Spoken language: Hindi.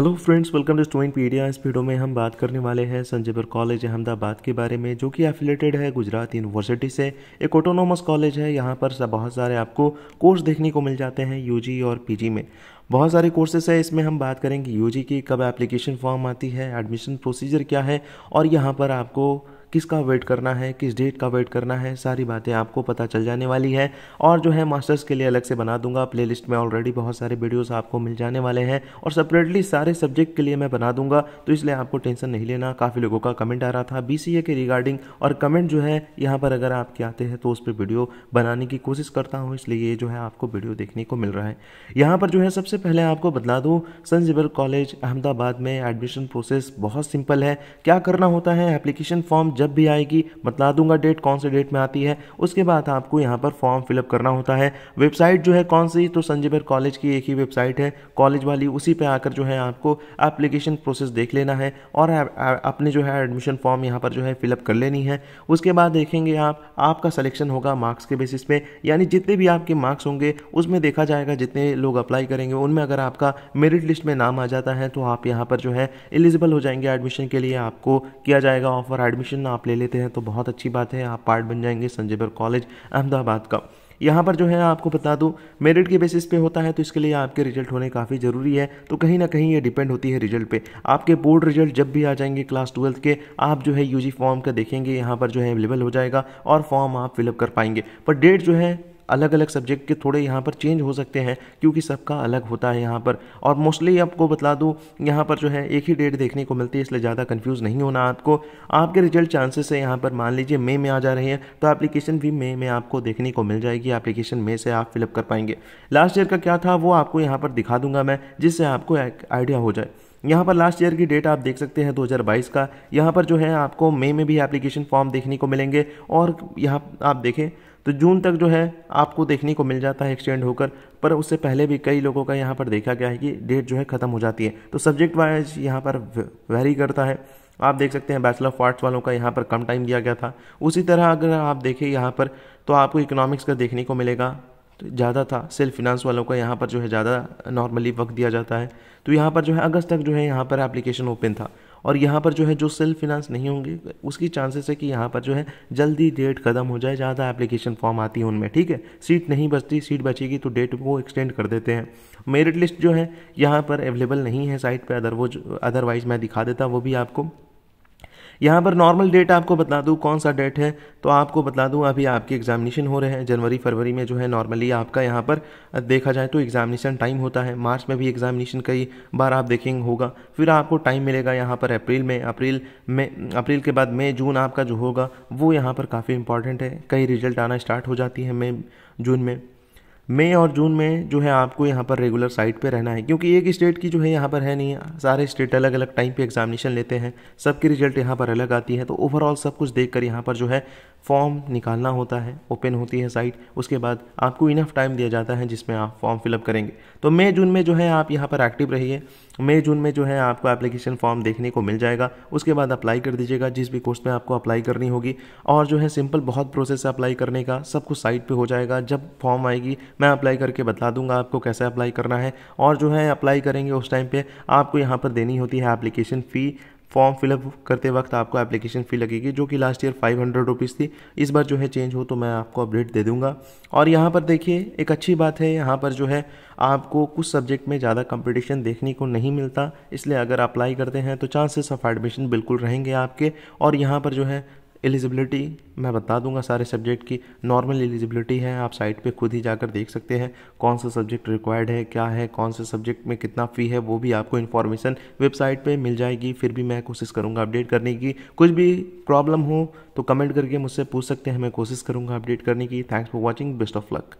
हेलो फ्रेंड्स वेलकम टू स्टोइन पीडिया इस वीडियो में हम बात करने वाले हैं संजयपुर कॉलेज अहमदाबाद के बारे में जो कि एफिलेटेड है गुजरात यूनिवर्सिटी से एक ऑटोनोमस कॉलेज है यहाँ पर बहुत सारे आपको कोर्स देखने को मिल जाते हैं यूजी और पीजी में बहुत सारे कोर्सेस है इसमें हम बात करेंगे यूजी की कब एप्लीकेशन फॉर्म आती है एडमिशन प्रोसीजर क्या है और यहाँ पर आपको किसका वेट करना है किस डेट का वेट करना है सारी बातें आपको पता चल जाने वाली है और जो है मास्टर्स के लिए अलग से बना दूंगा प्ले में ऑलरेडी बहुत सारे वीडियोस आपको मिल जाने वाले हैं और सेपरेटली सारे सब्जेक्ट के लिए मैं बना दूंगा तो इसलिए आपको टेंशन नहीं लेना काफ़ी लोगों का कमेंट आ रहा था बी के रिगार्डिंग और कमेंट जो है यहाँ पर अगर आपके आते हैं तो उस पर वीडियो बनाने की कोशिश करता हूँ इसलिए ये जो है आपको वीडियो देखने को मिल रहा है यहाँ पर जो है सबसे पहले आपको बता दूँ सन जिबर कॉलेज अहमदाबाद में एडमिशन प्रोसेस बहुत सिंपल है क्या करना होता है एप्लीकेशन फॉर्म जब भी आएगी बता दूंगा डेट कौन से डेट में आती है उसके बाद आपको यहाँ पर फॉर्म फिलअप करना होता है वेबसाइट जो है कौन सी तो संजय भर कॉलेज की एक ही वेबसाइट है कॉलेज वाली उसी पर आकर जो है आपको एप्लीकेशन प्रोसेस देख लेना है और अपने जो है एडमिशन फॉर्म यहाँ पर जो है फिलअप कर लेनी है उसके बाद देखेंगे आप आपका सलेक्शन होगा मार्क्स के बेसिस पे यानी जितने भी आपके मार्क्स होंगे उसमें देखा जाएगा जितने लोग अप्लाई करेंगे उनमें अगर आपका मेरिट लिस्ट में नाम आ जाता है तो आप यहाँ पर जो है एलिजिबल हो जाएंगे एडमिशन के लिए आपको किया जाएगा ऑफर एडमिशन आप ले लेते हैं तो बहुत अच्छी बात है आप पार्ट बन जाएंगे संजय भर कॉलेज अहमदाबाद का यहाँ पर जो है आपको बता दूँ मेरिट के बेसिस पे होता है तो इसके लिए आपके रिजल्ट होने काफ़ी ज़रूरी है तो कहीं ना कहीं ये डिपेंड होती है रिजल्ट पे आपके बोर्ड रिजल्ट जब भी आ जाएंगे क्लास ट्वेल्थ के आप जो है यूजी फॉर्म का देखेंगे यहाँ पर जो है अवेलेबल हो जाएगा और फॉर्म आप फिलअप कर पाएंगे पर डेट जो है अलग अलग सब्जेक्ट के थोड़े यहाँ पर चेंज हो सकते हैं क्योंकि सबका अलग होता है यहाँ पर और मोस्टली आपको बता दूँ यहाँ पर जो है एक ही डेट देखने को मिलती है इसलिए ज़्यादा कन्फ्यूज़ नहीं होना आपको आपके रिजल्ट चांसेस है यहाँ पर मान लीजिए मे में आ जा रहे हैं तो एप्लीकेशन भी मे में आपको देखने को मिल जाएगी एप्लीकेशन मे से आप फिलअप कर पाएंगे लास्ट ईयर का क्या था वो आपको यहाँ पर दिखा दूंगा मैं जिससे आपको आइडिया हो जाए यहाँ पर लास्ट ईयर की डेट आप देख सकते हैं 2022 का यहाँ पर जो है आपको मई में भी एप्लीकेशन फॉर्म देखने को मिलेंगे और यहाँ आप देखें तो जून तक जो है आपको देखने को मिल जाता है एक्सटेंड होकर पर उससे पहले भी कई लोगों का यहाँ पर देखा गया है कि डेट जो है ख़त्म हो जाती है तो सब्जेक्ट वाइज यहाँ पर वेरी करता है आप देख सकते हैं बैचलर ऑफ आर्ट्स वालों का यहाँ पर कम टाइम दिया गया था उसी तरह अगर आप देखें यहाँ पर तो आपको इकोनॉमिक्स का देखने को मिलेगा तो ज़्यादा था सेल्फ फिनांस वालों का यहाँ पर जो है ज़्यादा नॉर्मली वक्त दिया जाता है तो यहाँ पर जो है अगस्त तक जो है यहाँ पर एप्लीकेशन ओपन था और यहाँ पर जो है जो सेल्फ फिनांस नहीं होंगे उसकी चांसेस है कि यहाँ पर जो है जल्दी डेट खत्म हो जाए ज़्यादा एप्लीकेशन फॉर्म आती है उनमें ठीक है सीट नहीं बचती सीट बचेगी तो डेट को एक्सटेंड कर देते हैं मेरिट लिस्ट जो है यहाँ पर अवेलेबल नहीं है साइट पर अदर वो अदरवाइज़ मैं दिखा देता वो भी आपको यहाँ पर नॉर्मल डेट आपको बता दूँ कौन सा डेट है तो आपको बता दूँ अभी आपके एग्जामिनेशन हो रहे हैं जनवरी फरवरी में जो है नॉर्मली आपका यहाँ पर देखा जाए तो एग्जामिनेशन टाइम होता है मार्च में भी एग्जामिनेशन कई बार आप देखेंगे होगा फिर आपको टाइम मिलेगा यहाँ पर अप्रैल में अप्रैल में अप्रैल के बाद मई जून आपका जो होगा वो यहाँ पर काफ़ी इंपॉर्टेंट है कई रिजल्ट आना स्टार्ट हो जाती है मई जून में मई और जून में जो है आपको यहाँ पर रेगुलर साइट पे रहना है क्योंकि एक स्टेट की जो है यहाँ पर है नहीं सारे स्टेट अलग अलग टाइम पे एग्जामिनेशन लेते हैं सबकी रिजल्ट यहाँ पर अलग आती है तो ओवरऑल सब कुछ देख कर यहाँ पर जो है फॉर्म निकालना होता है ओपन होती है साइट उसके बाद आपको इनफ टाइम दिया जाता है जिसमें आप फॉर्म फिलअप करेंगे तो मई जून में जो है आप यहाँ पर एक्टिव रहिए मई जून में जो है आपको एप्लीकेशन फॉर्म देखने को मिल जाएगा उसके बाद अप्लाई कर दीजिएगा जिस भी कोर्स में आपको अप्लाई करनी होगी और जो है सिंपल बहुत प्रोसेस है अप्लाई करने का सब कुछ साइट पर हो जाएगा जब फॉर्म आएगी मैं अप्लाई करके बता दूंगा आपको कैसे अप्लाई करना है और जो है अप्लाई करेंगे उस टाइम पे आपको यहाँ पर देनी होती है एप्लीकेशन फ़ी फॉर्म फिलअप करते वक्त आपको एप्लीकेशन फ़ी लगेगी जो कि last year five hundred rupees थी इस बार जो है चेंज हो तो मैं आपको अपडेट दे दूंगा और यहाँ पर देखिए एक अच्छी बात है यहाँ पर जो है आपको कुछ सब्जेक्ट में ज़्यादा कंपटीशन देखने को नहीं मिलता इसलिए अगर अप्लाई करते हैं तो चांसेस ऑफ एडमिशन बिल्कुल रहेंगे आपके और यहाँ पर जो है एलिजिबिलिटी मैं बता दूंगा सारे सब्जेक्ट की नॉर्मल एलिजिबिलिटी है आप साइट पे खुद ही जाकर देख सकते हैं कौन सा सब्जेक्ट रिक्वायर्ड है क्या है कौन से सब्जेक्ट में कितना फ़ी है वो भी आपको इन्फॉर्मेशन वेबसाइट पे मिल जाएगी फिर भी मैं कोशिश करूँगा अपडेट करने की कुछ भी प्रॉब्लम हो तो कमेंट करके मुझसे पूछ सकते हैं मैं कोशिश करूँगा अपडेट करने की thanks for watching best of luck